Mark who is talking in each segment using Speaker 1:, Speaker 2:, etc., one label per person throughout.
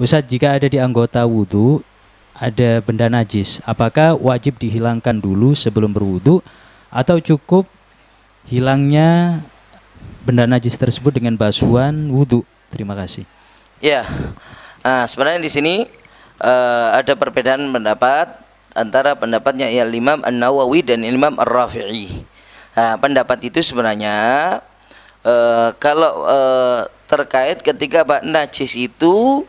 Speaker 1: Ustaz, jika ada di anggota wudhu ada benda najis, apakah wajib dihilangkan dulu sebelum berwudhu atau cukup hilangnya benda najis tersebut dengan basuhan wudhu? Terima kasih.
Speaker 2: Ya, nah, sebenarnya di sini uh, ada perbedaan pendapat antara pendapatnya ya Imam An Nawawi dan Imam Ar Rafi'i. Nah, pendapat itu sebenarnya uh, kalau uh, terkait ketika najis itu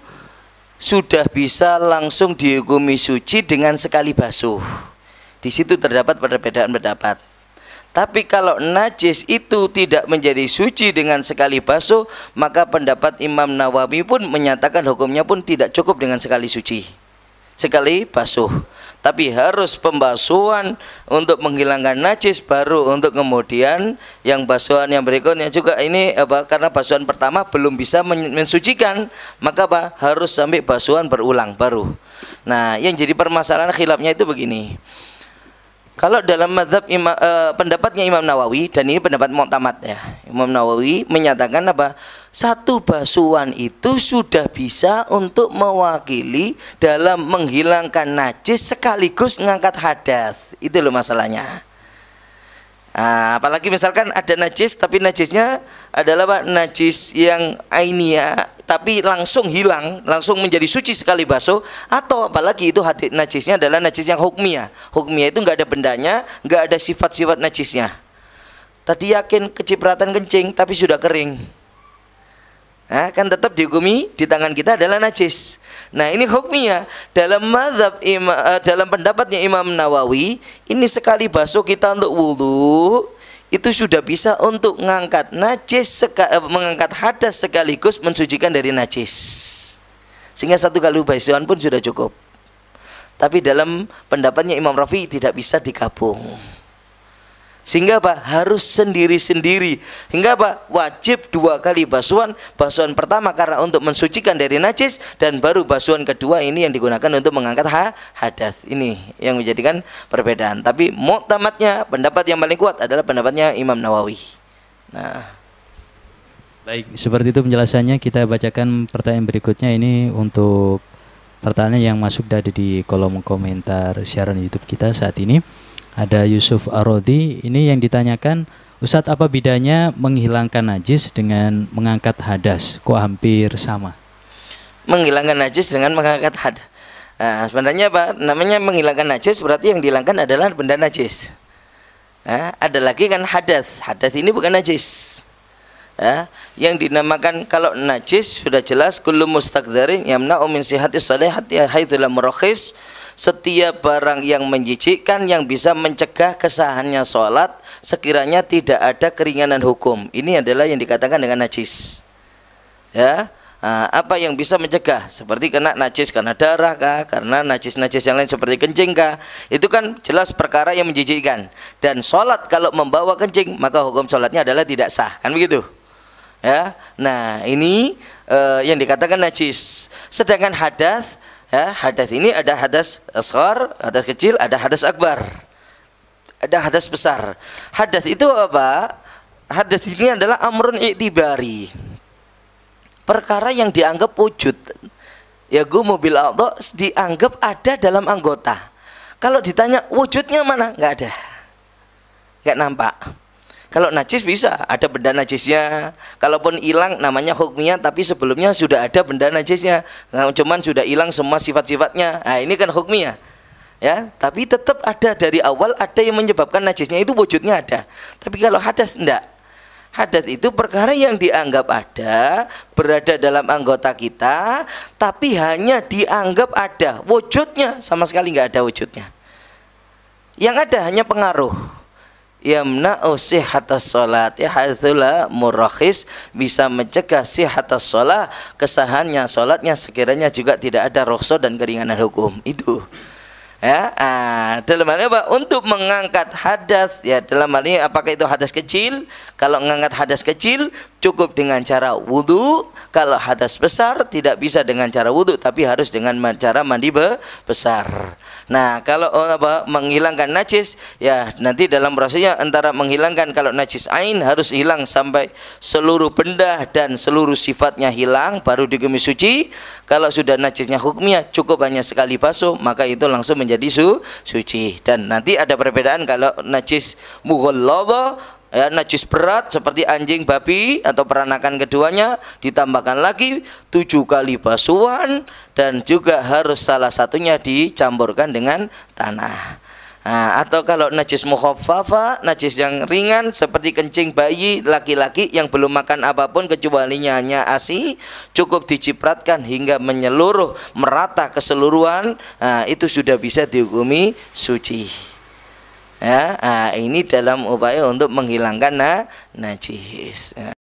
Speaker 2: sudah bisa langsung dihukumi suci dengan sekali basuh. Di situ terdapat perbedaan pendapat. Tapi kalau najis itu tidak menjadi suci dengan sekali basuh, maka pendapat Imam Nawawi pun menyatakan hukumnya pun tidak cukup dengan sekali suci sekali basuh tapi harus pembasuhan untuk menghilangkan najis baru untuk kemudian yang basuhan yang berikutnya juga ini apa karena basuhan pertama belum bisa mensucikan maka apa harus sampai basuhan berulang baru nah yang jadi permasalahan khilafnya itu begini kalau dalam madhab ima, uh, pendapatnya Imam Nawawi dan ini pendapat Mu'tamad ya. Imam Nawawi menyatakan apa? Satu basuhan itu sudah bisa untuk mewakili dalam menghilangkan najis sekaligus mengangkat hadas. Itu loh masalahnya. Nah, apalagi misalkan ada najis tapi najisnya adalah apa? najis yang ainia tapi langsung hilang, langsung menjadi suci sekali basuh atau apalagi itu hati najisnya adalah najis yang hukmiah. Hukmiah itu nggak ada bendanya, nggak ada sifat-sifat najisnya. Tadi yakin kecipratan kencing tapi sudah kering. Nah, kan tetap dihukumi di tangan kita adalah najis. Nah, ini hukumnya dalam mazhab ima, eh, dalam pendapatnya Imam Nawawi, ini sekali basuh kita untuk wudhu itu sudah bisa untuk mengangkat najis eh, mengangkat hadas sekaligus mensucikan dari najis sehingga satu kali basuhan pun sudah cukup tapi dalam pendapatnya Imam Rafi tidak bisa digabung sehingga apa? Harus sendiri-sendiri. Hingga apa? Wajib dua kali basuhan. Basuhan pertama karena untuk mensucikan dari najis dan baru basuhan kedua ini yang digunakan untuk mengangkat ha hadas. Ini yang menjadikan perbedaan. Tapi muktamadnya pendapat yang paling kuat adalah pendapatnya Imam Nawawi. Nah,
Speaker 1: Baik, seperti itu penjelasannya. Kita bacakan pertanyaan berikutnya ini untuk pertanyaan yang masuk dari di kolom komentar siaran YouTube kita saat ini. Ada Yusuf Arodi, ini yang ditanyakan, Ustadz apa bedanya menghilangkan najis dengan mengangkat hadas? Kok hampir sama?
Speaker 2: Menghilangkan najis dengan mengangkat had. Nah, sebenarnya apa? Namanya menghilangkan najis berarti yang dihilangkan adalah benda najis. Nah, ada lagi kan hadas. Hadas ini bukan najis ya, yang dinamakan kalau najis sudah jelas kullu mustakdarin yamna'u min sihati ya haitsu murakhis setiap barang yang menjijikkan yang bisa mencegah kesahannya sholat sekiranya tidak ada keringanan hukum ini adalah yang dikatakan dengan najis ya apa yang bisa mencegah seperti kena najis karena darah kah karena najis-najis yang lain seperti kencing kah itu kan jelas perkara yang menjijikkan dan sholat kalau membawa kencing maka hukum sholatnya adalah tidak sah kan begitu ya nah ini uh, yang dikatakan najis sedangkan hadas ya hadas ini ada hadas asghar hadas kecil ada hadas akbar ada hadas besar hadas itu apa hadas ini adalah amrun i'tibari perkara yang dianggap wujud ya gue mobil auto dianggap ada dalam anggota kalau ditanya wujudnya mana nggak ada nggak nampak kalau najis bisa, ada benda najisnya. Kalaupun hilang namanya hukmiyah tapi sebelumnya sudah ada benda najisnya. Nah, cuman sudah hilang semua sifat-sifatnya. Nah, ini kan hukmiyah. Ya, tapi tetap ada dari awal ada yang menyebabkan najisnya itu wujudnya ada. Tapi kalau hadas enggak. Hadas itu perkara yang dianggap ada, berada dalam anggota kita, tapi hanya dianggap ada. Wujudnya sama sekali nggak ada wujudnya. Yang ada hanya pengaruh yamna'u hatta sholat ya hadzula murakhis bisa mencegah sih hatta sholat kesahannya sholatnya sekiranya juga tidak ada rukhsah dan keringanan hukum itu ya ah, dalam hal ini apa untuk mengangkat hadas ya dalam hal ini apakah itu hadas kecil kalau mengangkat hadas kecil cukup dengan cara wudhu kalau hadas besar tidak bisa dengan cara wudhu tapi harus dengan cara mandi besar Nah, kalau apa menghilangkan najis ya nanti dalam prosesnya antara menghilangkan kalau najis ain harus hilang sampai seluruh benda dan seluruh sifatnya hilang baru digemi suci. Kalau sudah najisnya hukumnya cukup hanya sekali basuh maka itu langsung menjadi su suci dan nanti ada perbedaan kalau najis mughalladha ya, najis berat seperti anjing babi atau peranakan keduanya ditambahkan lagi tujuh kali basuhan dan juga harus salah satunya dicampurkan dengan tanah Nah, atau kalau najis mukhaffafa, najis yang ringan seperti kencing bayi laki-laki yang belum makan apapun kecuali hanya ASI, cukup dicipratkan hingga menyeluruh merata keseluruhan, nah, itu sudah bisa dihukumi suci ya ah, ini dalam upaya untuk menghilangkan najis